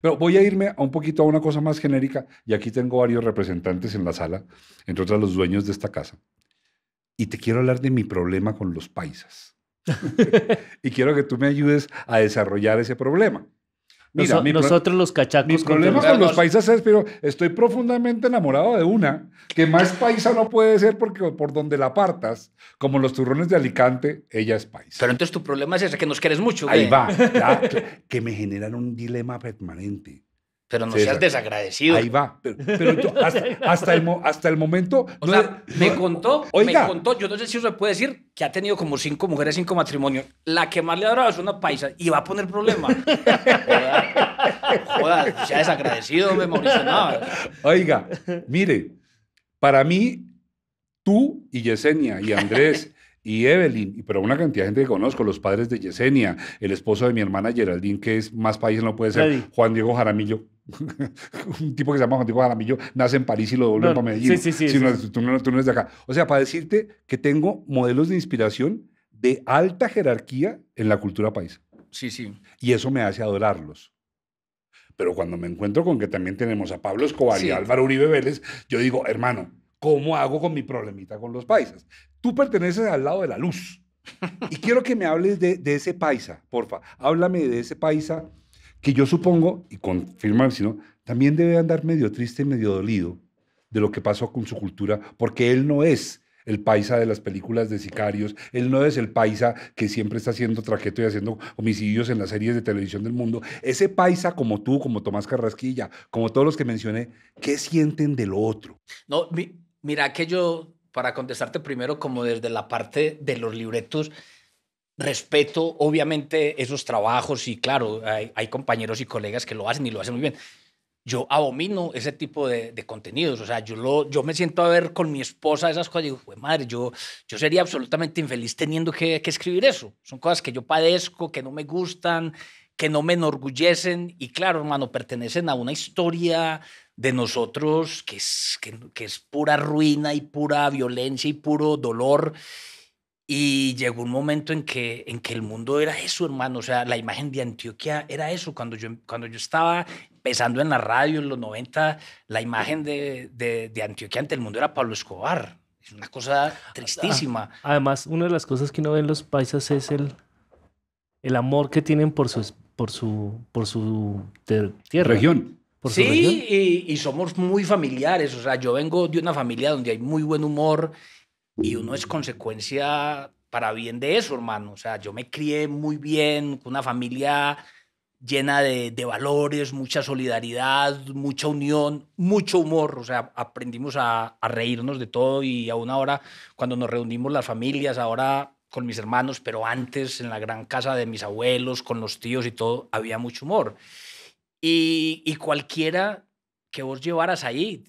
Pero voy a irme a un poquito a una cosa más genérica y aquí tengo varios representantes en la sala, entre otros los dueños de esta casa. Y te quiero hablar de mi problema con los paisas. y quiero que tú me ayudes a desarrollar ese problema. Mira, nosotros los cachacos. Mi problema con los paisas es, pero estoy profundamente enamorado de una, que más paisa no puede ser porque por donde la apartas, como los turrones de Alicante, ella es paisa. Pero entonces tu problema es ese, que nos quieres mucho. Ahí va, que me generan un dilema permanente. Pero no seas desagradecido. Ahí va. Pero, hasta, el, hasta, el, momento. me contó, me contó, yo no sé si se puede decir que ha tenido como cinco mujeres, cinco matrimonios. La que más le ha dado es una paisa y va a poner problema. joda, sea desagradecido, me Oiga, mire, para mí, tú y Yesenia y Andrés. y Evelyn, pero una cantidad de gente que conozco, los padres de Yesenia, el esposo de mi hermana Geraldine, que es más país no puede ser, Juan Diego Jaramillo, un tipo que se llama Juan Diego Jaramillo nace en París y lo devuelve para Medellín. Sí, sí, sí, tú, no, eres de acá. O sea, para decirte que tengo modelos de inspiración de alta jerarquía en la cultura paisa Sí, sí. Y eso me hace adorarlos. Pero cuando me encuentro con que también tenemos a Pablo Escobar y a Álvaro Uribe Vélez, yo digo, hermano, ¿cómo hago con mi problemita con los paisas? Tú perteneces al lado de la luz. y quiero que me hables de, de ese paisa, porfa. Háblame de ese paisa que yo supongo, y confirmar si no, también debe andar medio triste, y medio dolido de lo que pasó con su cultura, porque él no es el paisa de las películas de sicarios, él no es el paisa que siempre está haciendo trajeto y haciendo homicidios en las series de televisión del mundo. Ese paisa como tú, como Tomás Carrasquilla, como todos los que mencioné, ¿qué sienten del otro? No, mira que yo, para contestarte primero como desde la parte de los libretos, respeto, obviamente, esos trabajos y claro, hay, compañeros y colegas que lo hacen y lo hacen muy bien. Yo abomino ese tipo de, contenidos, o sea, yo, lo, yo me siento a ver con mi esposa esas cosas y digo, madre, yo, yo sería absolutamente infeliz teniendo que, escribir eso. Son cosas que yo padezco, que no me gustan, que no me enorgullecen y claro, hermano, pertenecen a una historia de nosotros que es, que, que es pura ruina y pura violencia y puro dolor y llegó un momento en que, en que el mundo era eso, hermano. O sea, la imagen de Antioquia era eso. Cuando yo, cuando yo estaba empezando en la radio en los 90, la imagen de, de, Antioquia ante el mundo era Pablo Escobar. Es una cosa tristísima. Ah, además, una de las cosas que uno ve en los paisas es el, el amor que tienen por su, por su, por su tierra. Región sí, y, y, somos muy familiares. O sea, yo vengo de una familia donde hay muy buen humor y uno es consecuencia para bien de eso, hermano. O sea, yo me crié muy bien, con una familia llena de, valores, mucha solidaridad, mucha unión, mucho humor. O sea, aprendimos a, reírnos de todo y aún ahora cuando nos reunimos las familias, ahora con mis hermanos, pero antes en la gran casa de mis abuelos, con los tíos y todo, había mucho humor. Y, y cualquiera que vos llevaras ahí,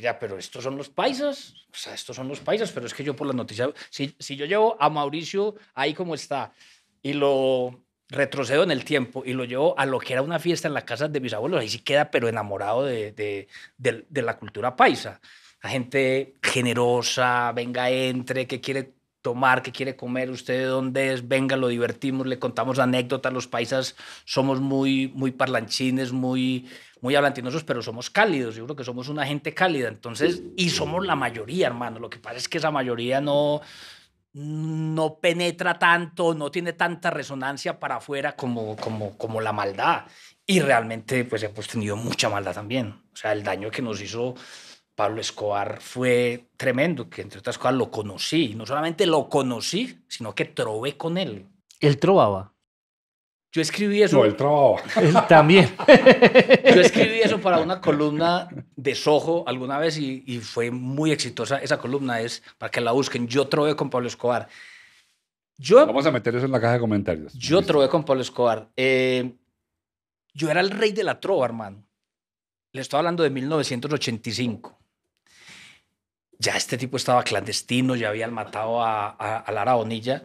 dirá, pero estos son los paisas, o sea, estos son los paisas, pero es que yo por las noticias, si, yo llevo a Mauricio ahí como está y lo retrocedo en el tiempo y lo llevo a lo que era una fiesta en la casa de mis abuelos, ahí sí queda, pero enamorado de, de la cultura paisa. La gente generosa, venga, entre, que quiere tomar, qué quiere comer, usted de dónde es, venga, lo divertimos, le contamos anécdotas, los paisas somos muy, muy parlanchines, muy, muy hablantinosos, pero somos cálidos, yo creo que somos una gente cálida, entonces, y somos la mayoría, hermano, lo que pasa es que esa mayoría no, no penetra tanto, no tiene tanta resonancia para afuera como, como, como la maldad, y realmente pues hemos tenido mucha maldad también, o sea, el daño que nos hizo Pablo Escobar fue tremendo, que entre otras cosas lo conocí. No solamente lo conocí, sino que trové con él. Él trovaba. Yo escribí eso. No, él Él también. Yo escribí eso para una columna de Soho alguna vez y, fue muy exitosa. Esa columna es para que la busquen. Yo trové con Pablo Escobar. Yo, Vamos a meter eso en la caja de comentarios. Yo trové con Pablo Escobar. Eh, yo era el rey de la trova, hermano. Le estoy hablando de 1985 ya este tipo estaba clandestino, ya habían matado a, la Aragonilla.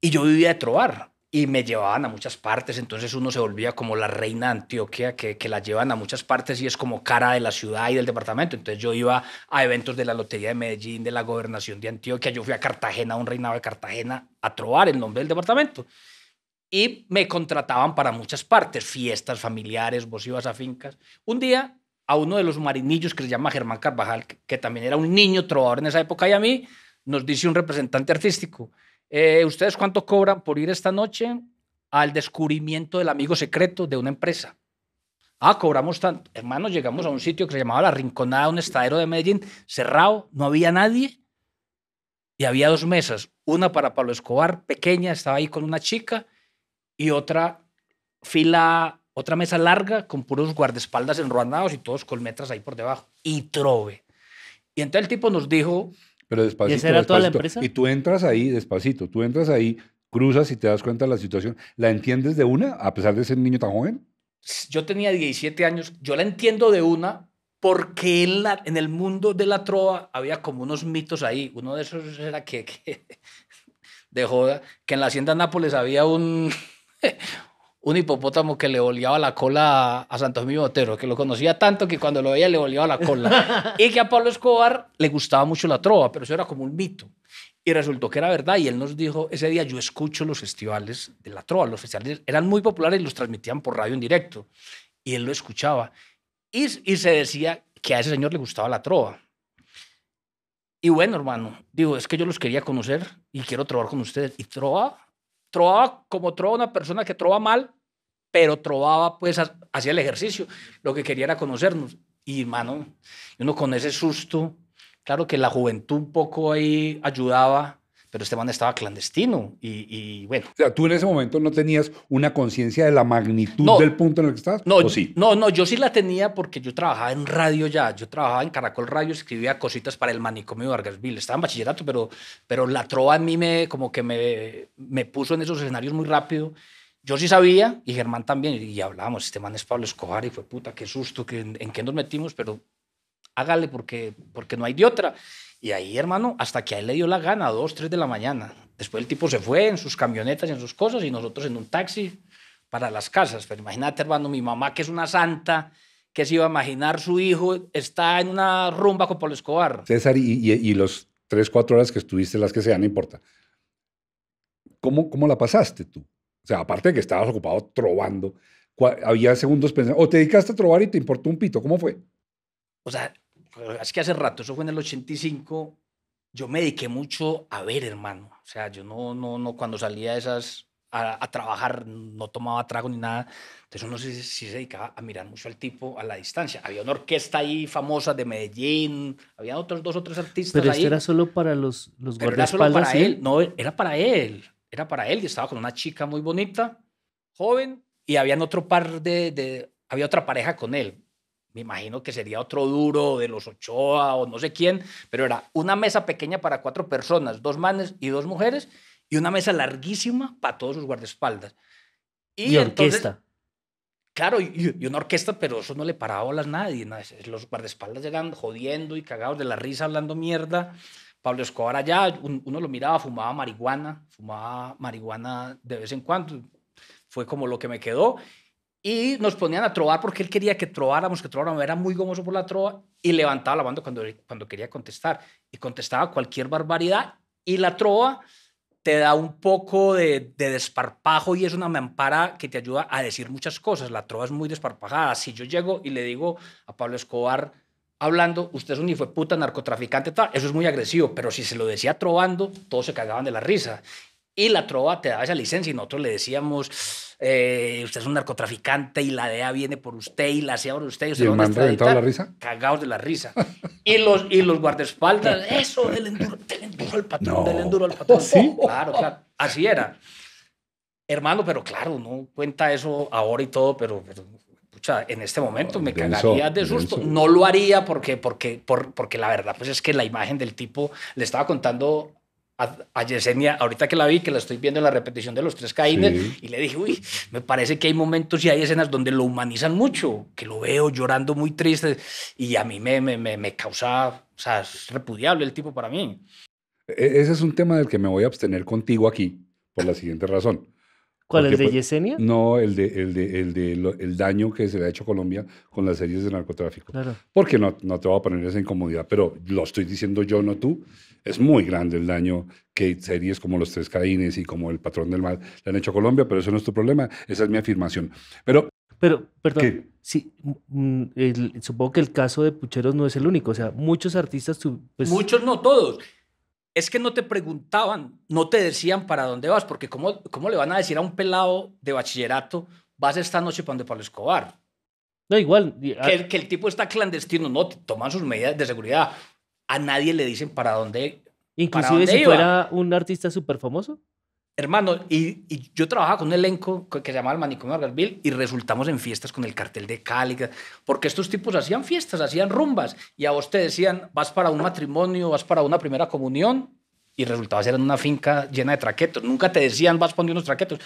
Y yo vivía de trobar y me llevaban a muchas partes, entonces uno se volvía como la reina de Antioquia, que, que, la llevan a muchas partes y es como cara de la ciudad y del departamento. Entonces yo iba a eventos de la Lotería de Medellín, de la Gobernación de Antioquia, yo fui a Cartagena, un reinado de Cartagena, a trobar el nombre del departamento. Y me contrataban para muchas partes, fiestas familiares, vos ibas a fincas. Un día a uno de los marinillos que se llama Germán Carvajal, que, también era un niño trovador en esa época, y a mí nos dice un representante artístico, eh, ¿ustedes cuánto cobran por ir esta noche al descubrimiento del amigo secreto de una empresa? Ah, cobramos tanto. Hermanos, llegamos a un sitio que se llamaba La Rinconada, un estadero de Medellín, cerrado, no había nadie. Y había dos mesas, una para Pablo Escobar, pequeña, estaba ahí con una chica, y otra fila otra mesa larga con puros guardaespaldas enruanados y todos colmetras ahí por debajo. Y trove. Y entonces el tipo nos dijo... Pero despacito. ¿Y tú entras ahí despacito. Tú entras ahí, cruzas y te das cuenta de la situación. ¿La entiendes de una, a pesar de ser niño tan joven? Yo tenía 17 años. Yo la entiendo de una porque en, el mundo de la trova había como unos mitos ahí. Uno de esos era que, que de joda, que en la hacienda Nápoles había un un hipopótamo que le oliaba la cola a, Santos Miguel Otero, que lo conocía tanto que cuando lo veía le oliaba la cola. y que a Pablo Escobar le gustaba mucho la trova, pero eso era como un mito. Y resultó que era verdad y él nos dijo, ese día yo escucho los festivales de la trova, los festivales eran muy populares y los transmitían por radio en directo. Y él lo escuchaba. Y, y se decía que a ese señor le gustaba la trova. Y bueno, hermano, digo, es que yo los quería conocer y quiero trobar con ustedes. Y trova, trova como trova una persona que trova mal, pero trovaba, pues, hacía el ejercicio. Lo que quería era conocernos. Y, mano, uno con ese susto, claro que la juventud un poco ahí ayudaba, pero este man estaba clandestino y, bueno. O sea, tú en ese momento no tenías una conciencia de la magnitud del punto en el que estabas. No, sí? no, no, yo sí la tenía porque yo trabajaba en radio ya, yo trabajaba en Caracol Radio, escribía cositas para el manicomio de Vargasville, estaba en bachillerato, pero, pero la trova a mí me, como que me, me puso en esos escenarios muy rápido yo sí sabía, y Germán también, y hablábamos, este man es Pablo Escobar, y fue puta, qué susto, que, en, qué nos metimos, pero hágale porque, porque no hay de otra. Y ahí, hermano, hasta que a él le dio la gana, a dos, tres de la mañana. Después el tipo se fue en sus camionetas y en sus cosas, y nosotros en un taxi para las casas. Pero imagínate, hermano, mi mamá, que es una santa, que se iba a imaginar su hijo, está en una rumba con Pablo Escobar. César, y, los tres, cuatro horas que estuviste, las que sean, no importa. ¿Cómo, ¿Cómo la pasaste tú? O sea, aparte de que estabas ocupado probando había segundos pensando, o te dedicaste a trobar y te importó un pito, ¿cómo fue? O sea, es que hace rato, eso fue en el 85, yo me dediqué mucho a ver, hermano. O sea, yo no, no, no, cuando salía a esas a, trabajar, no tomaba trago ni nada. Entonces no sé si se dedicaba a mirar mucho al tipo a la distancia. Había una orquesta ahí famosa de Medellín, había otros dos o tres artistas Pero era solo para los, los Era para él, no, era para él era para él y estaba con una chica muy bonita, joven, y habían otro par de, había otra pareja con él. Me imagino que sería otro duro de los Ochoa o no sé quién, pero era una mesa pequeña para cuatro personas, dos manes y dos mujeres, y una mesa larguísima para todos sus guardaespaldas. Y, orquesta. Claro, y, una orquesta, pero eso no le paraba olas a nadie. Los guardaespaldas eran jodiendo y cagados de la risa, hablando mierda. Pablo Escobar allá, uno lo miraba, fumaba marihuana, fumaba marihuana de vez en cuando, fue como lo que me quedó. Y nos ponían a trobar porque él quería que trobáramos, que trobáramos, era muy gomoso por la trova y levantaba la banda cuando, cuando quería contestar. Y contestaba cualquier barbaridad y la trova te da un poco de, desparpajo y es una mampara que te ayuda a decir muchas cosas. La trova es muy desparpajada. Si yo llego y le digo a Pablo Escobar, hablando, usted es un hijo puta narcotraficante, Eso es muy agresivo, pero si se lo decía trovando, todos se cagaban de la risa. Y la trova te daba esa licencia y nosotros le decíamos, eh, usted es un narcotraficante y la DEA viene por usted y la hacía por usted. Y, el la risa? Cagados de la risa. y los, y los guardaespaldas, eso, del enduro, al patrón, del enduro al patrón. ¿Ah, ¿Sí? Claro, así era. Hermano, pero claro, no cuenta eso ahora y todo, pero en este momento me cagaría de susto. No lo haría porque, porque, porque la verdad, pues es que la imagen del tipo le estaba contando a, Yesenia, ahorita que la vi, que la estoy viendo en la repetición de los tres caínes, y le dije, uy, me parece que hay momentos y hay escenas donde lo humanizan mucho, que lo veo llorando muy triste, y a mí me, me, me, causa, o sea, es repudiable el tipo para mí. E, ese es un tema del que me voy a abstener contigo aquí, por la siguiente razón. ¿Cuál? es ¿El de pues, Yesenia? No, el de, el de, el de el daño que se le ha hecho a Colombia con las series de narcotráfico. Claro. Porque no, no te voy a poner esa incomodidad, pero lo estoy diciendo yo, no tú. Es muy grande el daño que series como Los Tres Caínes y como El Patrón del Mal le han hecho a Colombia, pero eso no es tu problema. Esa es mi afirmación. Pero pero, perdón, sí, mm, mm, supongo que el caso de Pucheros no es el único. O sea, muchos artistas. Pues muchos, no todos es que no te preguntaban, no te decían para dónde vas, porque ¿cómo, cómo le van a decir a un pelado de bachillerato, vas esta noche para donde Pablo Escobar? No, igual. Ah, que el, que el tipo está clandestino, no, toman sus medidas de seguridad. A nadie le dicen para dónde. Inclusive si fuera un artista súper famoso. Hermano, y, yo trabajaba con un elenco que se llamaba el Manicomio de y resultamos en fiestas con el cartel de Cali, porque estos tipos hacían fiestas, hacían rumbas, y a vos te decían, vas para un matrimonio, vas para una primera comunión, y resultaba ser en una finca llena de traquetos. Nunca te decían, vas poniendo unos traquetos,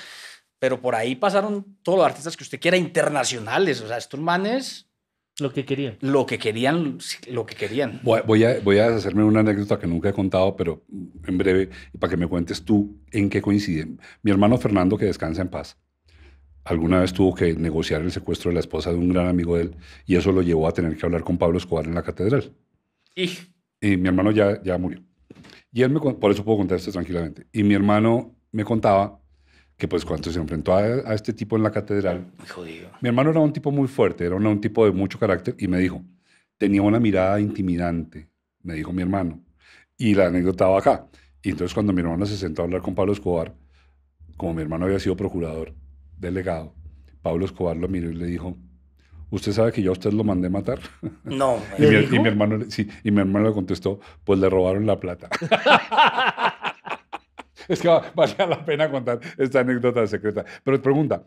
pero por ahí pasaron todos los artistas que usted quiera internacionales, o sea, estos manes lo que querían. Lo que querían, lo que querían. Voy, a, hacerme una anécdota que nunca he contado, pero en breve, y para que me cuentes tú en qué coinciden. Mi hermano Fernando, que descansa en paz, alguna vez tuvo que negociar el secuestro de la esposa de un gran amigo de él, y eso lo llevó a tener que hablar con Pablo Escobar en la catedral. Y, mi hermano ya, murió. Y él me, por eso puedo contarte tranquilamente. Y mi hermano me contaba que pues cuando se enfrentó a, este tipo en la catedral, mi hermano era un tipo muy fuerte, era un, tipo de mucho carácter y me dijo, tenía una mirada intimidante, me dijo mi hermano, y la anécdota va acá. Y entonces cuando mi hermano se sentó a hablar con Pablo Escobar, como mi hermano había sido procurador delegado, Pablo Escobar lo miró y le dijo, ¿usted sabe que yo a usted lo mandé matar? No. mi, y, mi, hermano, sí, y mi hermano le contestó, pues le robaron la plata. Es que valía la pena contar esta anécdota secreta. Pero pregunta,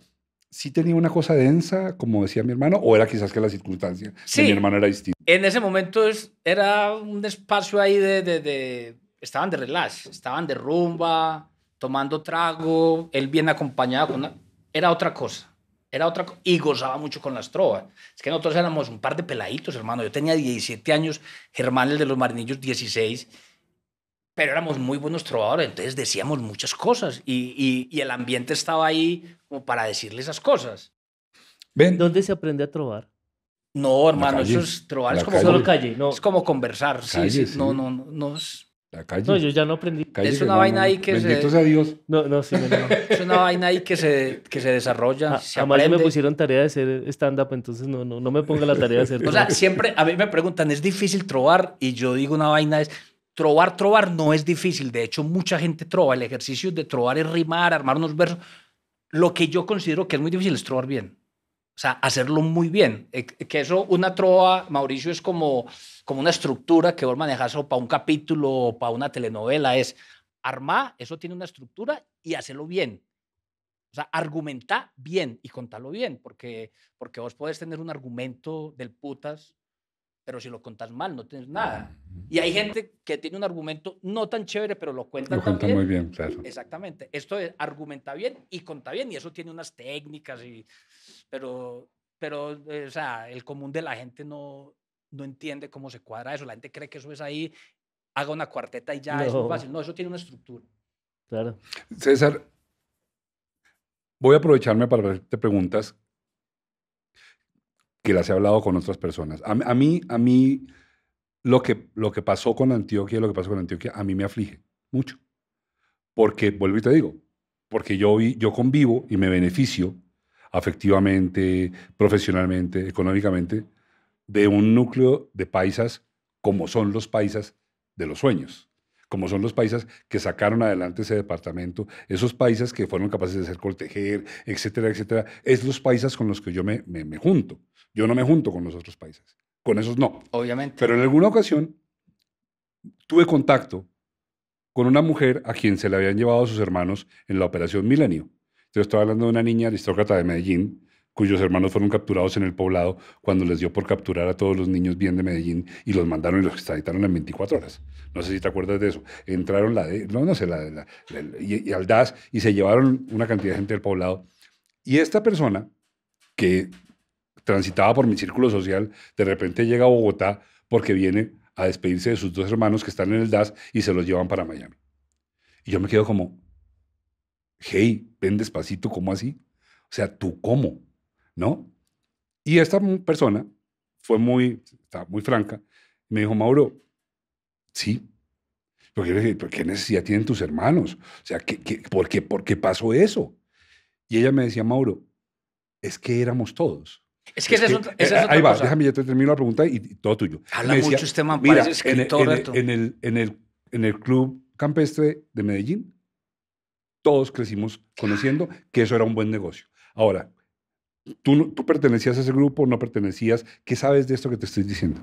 ¿sí tenía una cosa densa, como decía mi hermano, o era quizás que la circunstancia Si mi hermano era distinta? En ese momento era un espacio ahí de, de, Estaban de relax, estaban de rumba, tomando trago, él bien acompañado con Era otra cosa era otra y gozaba mucho con las trovas. Es que nosotros éramos un par de peladitos, hermano. Yo tenía 17 años, Germán el de los Marinillos 16 pero éramos muy buenos trovadores, entonces decíamos muchas cosas y, el ambiente estaba ahí como para decirle esas cosas. ¿Ven? ¿Dónde se aprende a trobar? No, hermano, eso es trobar, es como, solo calle, no. es como conversar. sí, sí, No, no, no. es... La calle. No, yo ya no aprendí. es una vaina ahí que se... a Dios. No, no, sí, Es una vaina ahí que se, se desarrolla, me pusieron tarea de ser stand-up, entonces no, no, no me ponga la tarea de ser... o sea, siempre a mí me preguntan, ¿es difícil trobar? Y yo digo una vaina es trobar, trobar no es difícil. De hecho, mucha gente troba. El ejercicio de trobar es rimar, armar unos versos. Lo que yo considero que es muy difícil es trobar bien. O sea, hacerlo muy bien. E, que eso, una trova, Mauricio, es como, como una estructura que vos manejas para un capítulo o para una telenovela. Es armar, eso tiene una estructura y hacerlo bien. O sea, argumentar bien y contarlo bien, porque, porque vos podés tener un argumento del putas pero si lo contas mal no tienes nada. Ah, y hay gente que tiene un argumento no tan chévere, pero lo cuenta, lo cuenta muy bien. Claro. Exactamente. Esto es, argumenta bien y conta bien, y eso tiene unas técnicas, y, pero, pero eh, o sea, el común de la gente no, no entiende cómo se cuadra eso. La gente cree que eso es ahí, haga una cuarteta y ya, es fácil. No, eso tiene una estructura. Claro. César, voy a aprovecharme para hacerte preguntas que las he hablado con otras personas. A, mí, a mí lo, que, lo que pasó con Antioquia, lo que pasó con Antioquia, a mí me aflige mucho. Porque, vuelvo y te digo, porque yo, yo convivo y me beneficio afectivamente, profesionalmente, económicamente, de un núcleo de paisas como son los paisas de los sueños como son los países que sacaron adelante ese departamento, esos países que fueron capaces de hacer coltejer, etcétera, etcétera, es los países con los que yo me, junto. Yo no me junto con los otros países. Con esos no. Obviamente. Pero en alguna ocasión tuve contacto con una mujer a quien se le habían llevado sus hermanos en la operación Milenio. Entonces estaba hablando de una niña aristócrata de Medellín cuyos hermanos fueron capturados en el poblado cuando les dio por capturar a todos los niños bien de Medellín y los mandaron y los extraditaron en 24 horas. No sé si te acuerdas de eso. Entraron la de, no, no sé, la, de y, al das y se llevaron una cantidad de gente del poblado. Y esta persona que transitaba por mi círculo social, de repente llega a Bogotá porque viene a despedirse de sus dos hermanos que están en el DAS y se los llevan para Miami. Y yo me quedo como, hey, ven despacito, ¿cómo así? O sea, ¿tú cómo? ¿no? Y esta persona fue muy, estaba muy franca, me dijo, Mauro, sí, porque yo le dije, ¿qué necesidad tienen tus hermanos? O sea, ¿qué, por, qué, ¿por qué pasó eso? Y ella me decía, Mauro, es que éramos todos. Es que, es, eh, eh, Ahí va, déjame, ya te termino la pregunta y, todo tuyo. Habla mucho este man, mira, escritor. en, el, en, el, en el club campestre de Medellín, todos crecimos conociendo que eso era un buen negocio. Ahora, Tú, ¿Tú, pertenecías a ese grupo? ¿No pertenecías? ¿Qué sabes de esto que te estoy diciendo?